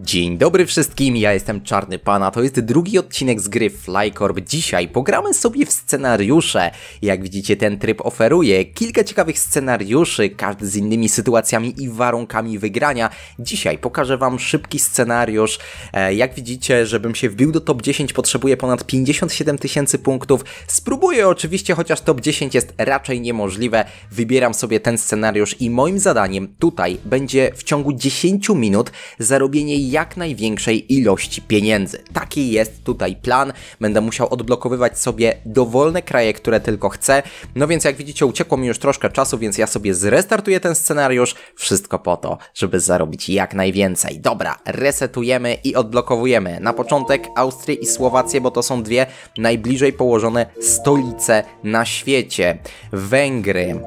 Dzień dobry wszystkim, ja jestem Czarny Pana, to jest drugi odcinek z gry Flycorp. Dzisiaj pogramy sobie w scenariusze. Jak widzicie ten tryb oferuje kilka ciekawych scenariuszy, każdy z innymi sytuacjami i warunkami wygrania. Dzisiaj pokażę wam szybki scenariusz. E, jak widzicie, żebym się wbił do top 10 potrzebuję ponad 57 tysięcy punktów. Spróbuję oczywiście, chociaż top 10 jest raczej niemożliwe. Wybieram sobie ten scenariusz i moim zadaniem tutaj będzie w ciągu 10 minut zarobienie jak największej ilości pieniędzy. Taki jest tutaj plan. Będę musiał odblokowywać sobie dowolne kraje, które tylko chcę. No więc jak widzicie, uciekło mi już troszkę czasu, więc ja sobie zrestartuję ten scenariusz. Wszystko po to, żeby zarobić jak najwięcej. Dobra, resetujemy i odblokowujemy. Na początek Austrię i Słowację, bo to są dwie najbliżej położone stolice na świecie. Węgry.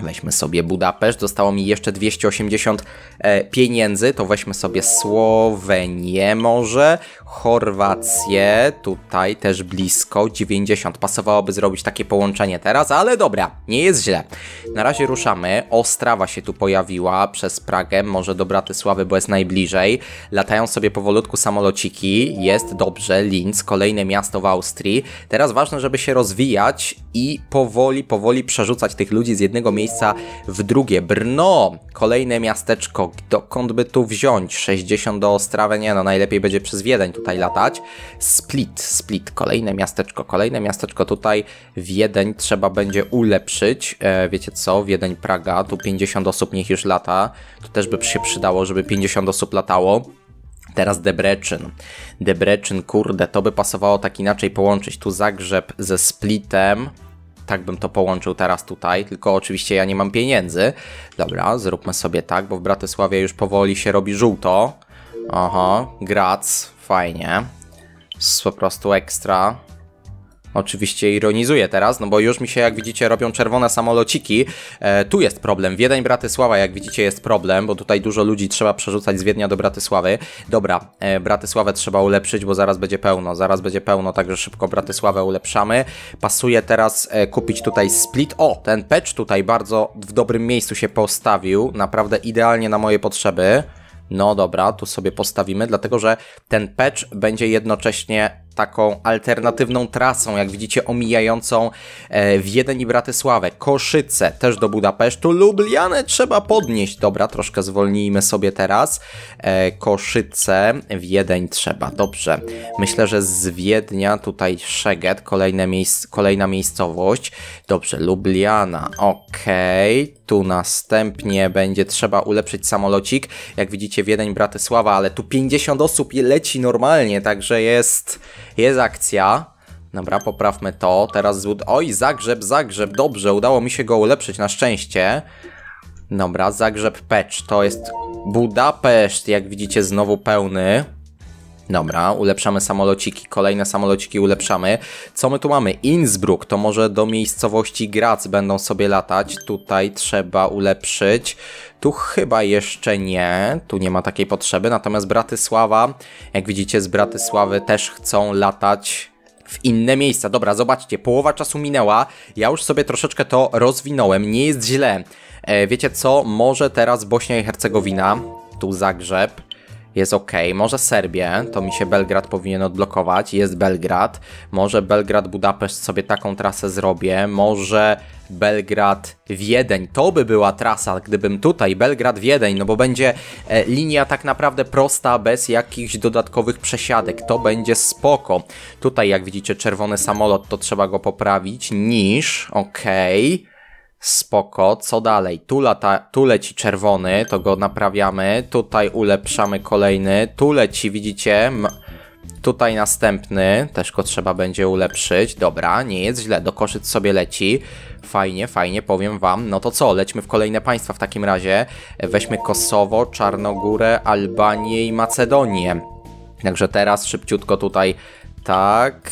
Weźmy sobie Budapeszt, zostało mi jeszcze 280 e, pieniędzy, to weźmy sobie Słowenię może, Chorwację, tutaj też blisko, 90, pasowałoby zrobić takie połączenie teraz, ale dobra, nie jest źle. Na razie ruszamy, Ostrawa się tu pojawiła przez Pragę, może do Bratysławy, bo jest najbliżej, latają sobie powolutku samolociki, jest dobrze, Linz, kolejne miasto w Austrii, teraz ważne, żeby się rozwijać i powoli, powoli przerzucać tych ludzi z jednego miejsca miejsca w drugie. Brno, kolejne miasteczko, dokąd by tu wziąć? 60 do Ostrawy, nie no, najlepiej będzie przez Wiedeń tutaj latać. Split, Split, kolejne miasteczko, kolejne miasteczko tutaj Wiedeń trzeba będzie ulepszyć. E, wiecie co, Wiedeń, Praga, tu 50 osób niech już lata. Tu też by się przydało, żeby 50 osób latało. Teraz Debreczyn. Debreczyn, kurde, to by pasowało tak inaczej połączyć. Tu Zagrzeb ze Splitem tak bym to połączył teraz tutaj, tylko oczywiście ja nie mam pieniędzy. Dobra, zróbmy sobie tak, bo w Bratysławie już powoli się robi żółto. Aha, Grac, fajnie. po prostu ekstra. Oczywiście ironizuję teraz, no bo już mi się, jak widzicie, robią czerwone samolociki. E, tu jest problem. Wiedeń, Bratysława, jak widzicie, jest problem, bo tutaj dużo ludzi trzeba przerzucać z Wiednia do Bratysławy. Dobra, e, Bratysławę trzeba ulepszyć, bo zaraz będzie pełno. Zaraz będzie pełno, także szybko Bratysławę ulepszamy. Pasuje teraz e, kupić tutaj split. O, ten patch tutaj bardzo w dobrym miejscu się postawił. Naprawdę idealnie na moje potrzeby. No dobra, tu sobie postawimy, dlatego że ten patch będzie jednocześnie taką alternatywną trasą, jak widzicie, omijającą e, Wiedeń i Bratysławę, Koszyce też do Budapesztu, Lublianę trzeba podnieść, dobra, troszkę zwolnijmy sobie teraz, e, Koszyce, Wiedeń trzeba, dobrze, myślę, że z Wiednia tutaj Szeged, kolejne miejsc, kolejna miejscowość, dobrze, Lubliana, okej, okay. tu następnie będzie trzeba ulepszyć samolocik, jak widzicie Wiedeń, Bratysława, ale tu 50 osób leci normalnie, także jest... Jest akcja. Dobra, poprawmy to. Teraz złud... Oj, zagrzeb, zagrzeb. Dobrze, udało mi się go ulepszyć na szczęście. Dobra, zagrzeb pecz. To jest Budapeszt, jak widzicie, znowu pełny. Dobra, ulepszamy samolociki, kolejne samolociki ulepszamy. Co my tu mamy? Innsbruck, to może do miejscowości Graz będą sobie latać. Tutaj trzeba ulepszyć. Tu chyba jeszcze nie, tu nie ma takiej potrzeby. Natomiast Bratysława, jak widzicie z Bratysławy też chcą latać w inne miejsca. Dobra, zobaczcie, połowa czasu minęła, ja już sobie troszeczkę to rozwinąłem, nie jest źle. E, wiecie co, może teraz Bośnia i Hercegowina, tu Zagrzeb, jest ok. Może Serbię, to mi się Belgrad powinien odblokować, jest Belgrad. Może Belgrad-Budapeszt sobie taką trasę zrobię, może Belgrad-Wiedeń. To by była trasa, gdybym tutaj Belgrad-Wiedeń, no bo będzie e, linia tak naprawdę prosta, bez jakichś dodatkowych przesiadek. To będzie spoko. Tutaj jak widzicie czerwony samolot, to trzeba go poprawić. Niż, okej. Okay spoko, co dalej? Tu, lata, tu leci czerwony, to go naprawiamy, tutaj ulepszamy kolejny, tu leci, widzicie, tutaj następny, też go trzeba będzie ulepszyć, dobra, nie jest źle, do koszyc sobie leci, fajnie, fajnie, powiem wam, no to co, lećmy w kolejne państwa w takim razie, weźmy Kosowo, Czarnogórę, Albanię i Macedonię. Także teraz szybciutko tutaj, tak,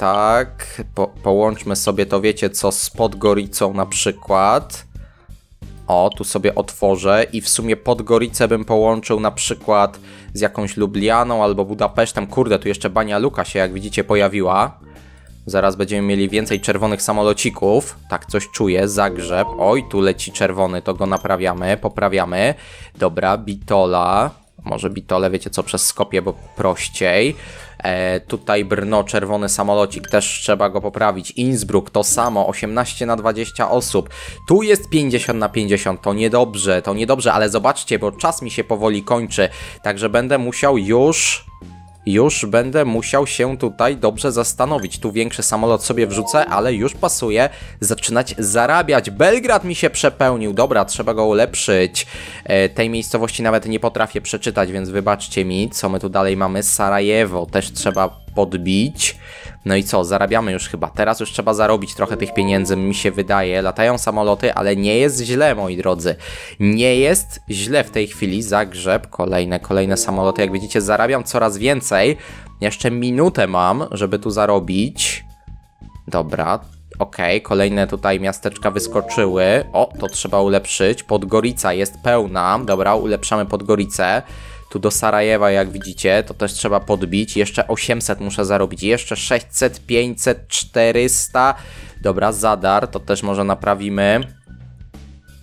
tak. Po, połączmy sobie to, wiecie co, z Podgoricą na przykład. O, tu sobie otworzę i w sumie Podgoricę bym połączył na przykład z jakąś Lublianą albo Budapesztem. Kurde, tu jeszcze Bania Luka się jak widzicie pojawiła. Zaraz będziemy mieli więcej czerwonych samolocików. Tak coś czuję, Zagrzeb. Oj, tu leci czerwony, to go naprawiamy, poprawiamy. Dobra, Bitola. Może Bitole, wiecie co, przez Skopie, bo prościej. E, tutaj Brno, czerwony samolocik, też trzeba go poprawić. Innsbruck to samo, 18 na 20 osób. Tu jest 50 na 50, to niedobrze, to niedobrze, ale zobaczcie, bo czas mi się powoli kończy, także będę musiał już już będę musiał się tutaj dobrze zastanowić. Tu większy samolot sobie wrzucę, ale już pasuje zaczynać zarabiać. Belgrad mi się przepełnił. Dobra, trzeba go ulepszyć. E, tej miejscowości nawet nie potrafię przeczytać, więc wybaczcie mi, co my tu dalej mamy. Sarajewo też trzeba podbić. No i co, zarabiamy już chyba. Teraz już trzeba zarobić trochę tych pieniędzy, mi się wydaje. Latają samoloty, ale nie jest źle, moi drodzy. Nie jest źle w tej chwili. Zagrzeb, kolejne, kolejne samoloty. Jak widzicie, zarabiam coraz więcej. Jeszcze minutę mam, żeby tu zarobić. Dobra, ok, kolejne tutaj miasteczka wyskoczyły. O, to trzeba ulepszyć. Podgorica jest pełna. Dobra, ulepszamy Podgoricę. Tu do Sarajewa, jak widzicie, to też trzeba podbić. Jeszcze 800 muszę zarobić. Jeszcze 600, 500, 400. Dobra, Zadar, to też może naprawimy.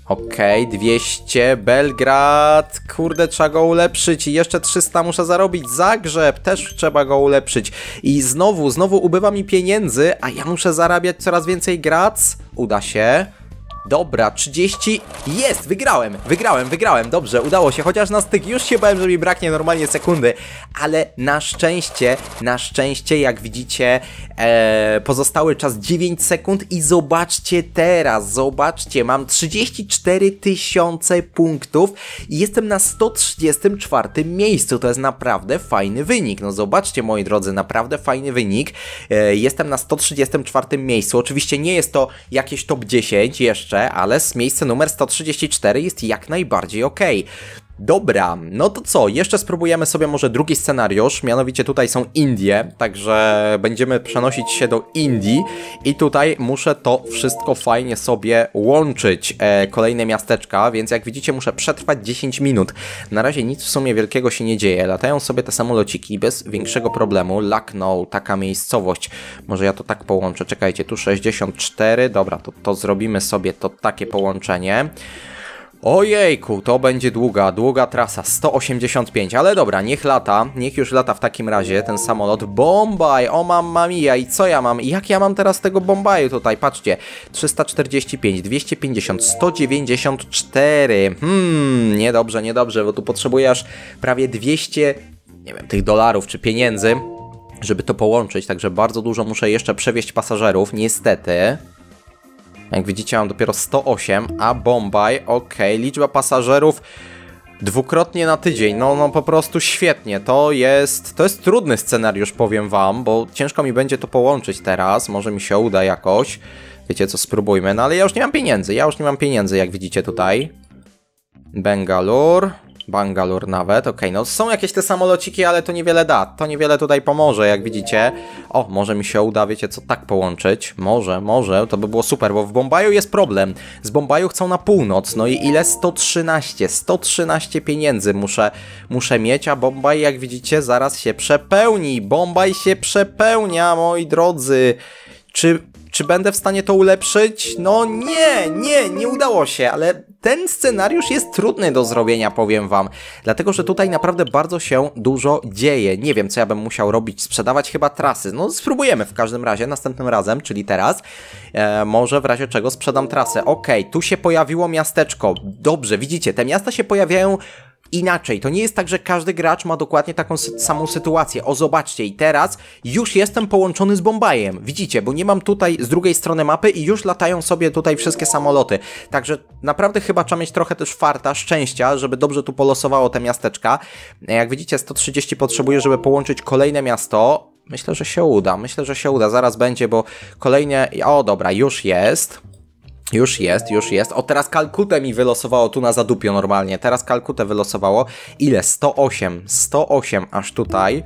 Okej, okay, 200, Belgrad, kurde, trzeba go ulepszyć i jeszcze 300 muszę zarobić, Zagrzeb, też trzeba go ulepszyć i znowu, znowu ubywa mi pieniędzy, a ja muszę zarabiać coraz więcej grac, uda się, Dobra, 30. Jest, wygrałem, wygrałem, wygrałem. Dobrze, udało się, chociaż na styk już się bałem, że mi braknie normalnie sekundy. Ale na szczęście, na szczęście, jak widzicie, e, pozostały czas 9 sekund i zobaczcie teraz, zobaczcie, mam 34 tysiące punktów i jestem na 134 miejscu. To jest naprawdę fajny wynik. No zobaczcie, moi drodzy, naprawdę fajny wynik. E, jestem na 134 miejscu. Oczywiście nie jest to jakieś top 10 jeszcze, dobrze, ale miejsce numer 134 jest jak najbardziej ok. Dobra, no to co, jeszcze spróbujemy sobie może drugi scenariusz, mianowicie tutaj są Indie, także będziemy przenosić się do Indii i tutaj muszę to wszystko fajnie sobie łączyć, e, kolejne miasteczka, więc jak widzicie muszę przetrwać 10 minut. Na razie nic w sumie wielkiego się nie dzieje, latają sobie te samolociki bez większego problemu, Lucknow, taka miejscowość, może ja to tak połączę, czekajcie, tu 64, dobra, to, to zrobimy sobie to takie połączenie. Ojejku, to będzie długa, długa trasa, 185, ale dobra, niech lata, niech już lata w takim razie ten samolot. Bombaj, o mam mamija i co ja mam, jak ja mam teraz tego Bombaju tutaj, patrzcie, 345, 250, 194, hmm, niedobrze, niedobrze, bo tu potrzebuję prawie 200, nie wiem, tych dolarów czy pieniędzy, żeby to połączyć, także bardzo dużo muszę jeszcze przewieźć pasażerów, niestety. Jak widzicie mam dopiero 108, a Bombaj, ok, liczba pasażerów dwukrotnie na tydzień, no, no po prostu świetnie, to jest, to jest trudny scenariusz powiem wam, bo ciężko mi będzie to połączyć teraz, może mi się uda jakoś, wiecie co, spróbujmy, no ale ja już nie mam pieniędzy, ja już nie mam pieniędzy jak widzicie tutaj. Bengalur, Bangalore nawet. Okej, okay, no są jakieś te samolociki, ale to niewiele da. To niewiele tutaj pomoże, jak widzicie. O, może mi się uda, wiecie co, tak połączyć. Może, może, to by było super, bo w Bombaju jest problem. Z Bombaju chcą na północ, no i ile? 113, 113 pieniędzy muszę, muszę mieć, a Bombaj, jak widzicie, zaraz się przepełni. Bombaj się przepełnia, moi drodzy. Czy czy będę w stanie to ulepszyć? No nie, nie, nie udało się, ale ten scenariusz jest trudny do zrobienia, powiem wam. Dlatego, że tutaj naprawdę bardzo się dużo dzieje. Nie wiem, co ja bym musiał robić, sprzedawać chyba trasy. No spróbujemy w każdym razie, następnym razem, czyli teraz. E, może w razie czego sprzedam trasę. Okej, tu się pojawiło miasteczko. Dobrze, widzicie, te miasta się pojawiają inaczej. To nie jest tak, że każdy gracz ma dokładnie taką sy samą sytuację. O, zobaczcie, i teraz już jestem połączony z Bombajem. Widzicie, bo nie mam tutaj z drugiej strony mapy i już latają sobie tutaj wszystkie samoloty. Także naprawdę chyba trzeba mieć trochę też farta, szczęścia, żeby dobrze tu polosowało te miasteczka. Jak widzicie, 130 potrzebuję, żeby połączyć kolejne miasto. Myślę, że się uda, myślę, że się uda. Zaraz będzie, bo kolejne... O, dobra, już jest. Już jest, już jest. O, teraz Kalkutę mi wylosowało tu na zadupio normalnie. Teraz Kalkutę wylosowało. Ile? 108. 108 aż tutaj.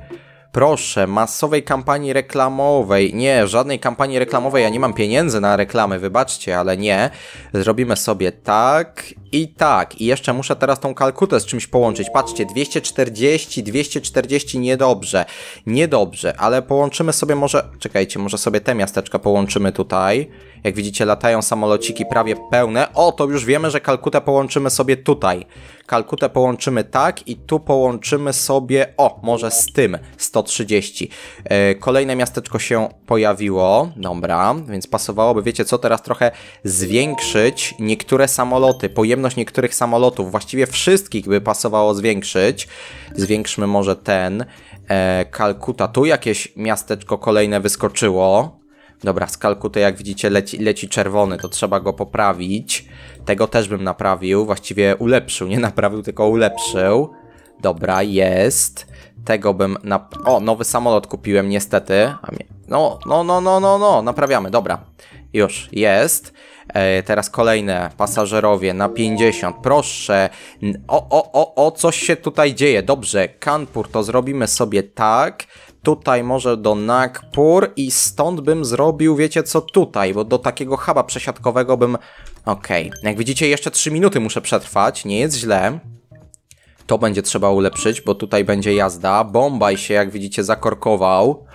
Proszę, masowej kampanii reklamowej. Nie, żadnej kampanii reklamowej. Ja nie mam pieniędzy na reklamy, wybaczcie, ale nie. Zrobimy sobie tak i tak, i jeszcze muszę teraz tą Kalkutę z czymś połączyć. Patrzcie, 240, 240, niedobrze, niedobrze, ale połączymy sobie może, czekajcie, może sobie te miasteczka połączymy tutaj. Jak widzicie, latają samolociki prawie pełne. O, to już wiemy, że Kalkutę połączymy sobie tutaj. Kalkutę połączymy tak i tu połączymy sobie, o, może z tym, 130. Yy, e, kolejne miasteczko się pojawiło, dobra, więc pasowałoby, wiecie co, teraz trochę zwiększyć niektóre samoloty, pojemne pojemność niektórych samolotów, właściwie wszystkich by pasowało zwiększyć. Zwiększmy może ten. E, Kalkuta, tu jakieś miasteczko kolejne wyskoczyło. Dobra, z Kalkuty jak widzicie leci, leci czerwony, to trzeba go poprawić. Tego też bym naprawił, właściwie ulepszył, nie naprawił, tylko ulepszył. Dobra, jest. Tego bym na. O, nowy samolot kupiłem niestety. No, no, no, no, no, no, naprawiamy, dobra. Już, jest. E, teraz kolejne pasażerowie na 50, proszę. O, o, o, o, coś się tutaj dzieje. Dobrze, Kanpur to zrobimy sobie tak. Tutaj może do Nagpur i stąd bym zrobił, wiecie co, tutaj, bo do takiego huba przesiadkowego bym... Okej, okay. jak widzicie jeszcze 3 minuty muszę przetrwać, nie jest źle. To będzie trzeba ulepszyć, bo tutaj będzie jazda. Bombaj się, jak widzicie, zakorkował.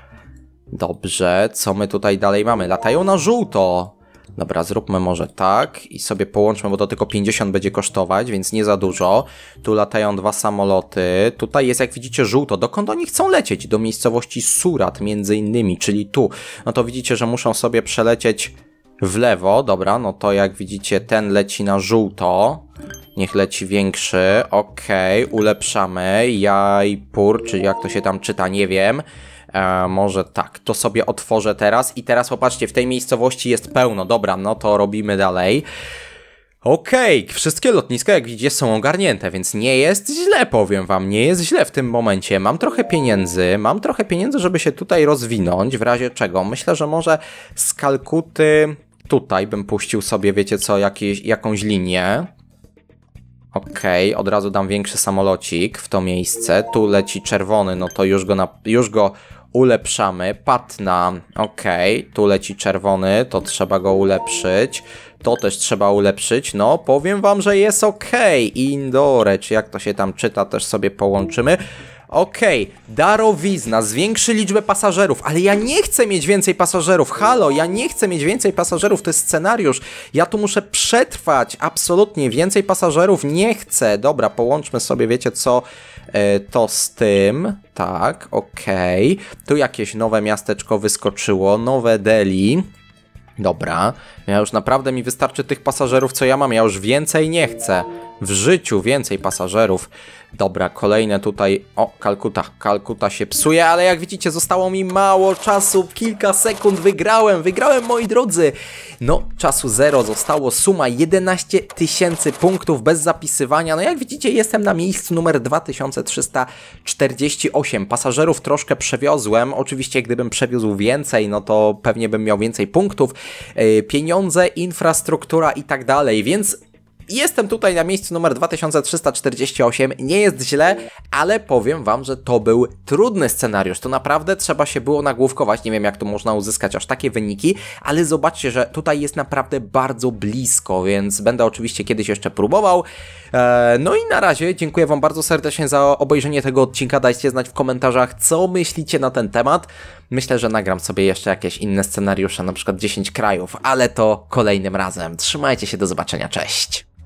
Dobrze, co my tutaj dalej mamy? Latają na żółto. Dobra, zróbmy może tak i sobie połączmy, bo to tylko 50 będzie kosztować, więc nie za dużo. Tu latają dwa samoloty. Tutaj jest, jak widzicie, żółto. Dokąd oni chcą lecieć? Do miejscowości Surat między innymi, czyli tu. No to widzicie, że muszą sobie przelecieć w lewo. Dobra, no to jak widzicie, ten leci na żółto. Niech leci większy. Okej, okay, ulepszamy. Jajpur, czy jak to się tam czyta, nie wiem. E, może tak, to sobie otworzę teraz i teraz popatrzcie, w tej miejscowości jest pełno, dobra, no to robimy dalej. Okej, okay. wszystkie lotniska, jak widzicie, są ogarnięte, więc nie jest źle, powiem wam, nie jest źle w tym momencie. Mam trochę pieniędzy, mam trochę pieniędzy, żeby się tutaj rozwinąć, w razie czego. Myślę, że może z Kalkuty tutaj bym puścił sobie, wiecie co, jakieś, jakąś linię. Okej, okay. od razu dam większy samolocik w to miejsce. Tu leci czerwony, no to już go, na, już go ulepszamy. Patna, okej, tu leci czerwony, to trzeba go ulepszyć. To też trzeba ulepszyć. No, powiem wam, że jest ok. Indore, czy jak to się tam czyta, też sobie połączymy. Okej, okay. darowizna, zwiększy liczbę pasażerów, ale ja nie chcę mieć więcej pasażerów. Halo, ja nie chcę mieć więcej pasażerów, to jest scenariusz. Ja tu muszę przetrwać, absolutnie, więcej pasażerów nie chcę. Dobra, połączmy sobie, wiecie co, e, to z tym. Tak, okej. Okay. Tu jakieś nowe miasteczko wyskoczyło, nowe Delhi. Dobra, ja już naprawdę mi wystarczy tych pasażerów, co ja mam. Ja już więcej nie chcę. W życiu więcej pasażerów. Dobra, kolejne tutaj. O, Kalkuta. Kalkuta się psuje, ale jak widzicie, zostało mi mało czasu. Kilka sekund wygrałem. Wygrałem, moi drodzy. No, czasu zero. Zostało suma 11 tysięcy punktów bez zapisywania. No, jak widzicie, jestem na miejscu numer 2348. Pasażerów troszkę przewiozłem. Oczywiście, gdybym przewiózł więcej, no to pewnie bym miał więcej punktów. E, pieniądze pieniądze, infrastruktura i tak dalej, więc Jestem tutaj na miejscu numer 2348, nie jest źle, ale powiem wam, że to był trudny scenariusz. To naprawdę trzeba się było nagłówkować, nie wiem jak tu można uzyskać aż takie wyniki, ale zobaczcie, że tutaj jest naprawdę bardzo blisko, więc będę oczywiście kiedyś jeszcze próbował. E, no i na razie dziękuję wam bardzo serdecznie za obejrzenie tego odcinka, dajcie znać w komentarzach co myślicie na ten temat. Myślę, że nagram sobie jeszcze jakieś inne scenariusze, na przykład 10 krajów, ale to kolejnym razem. Trzymajcie się, do zobaczenia, cześć!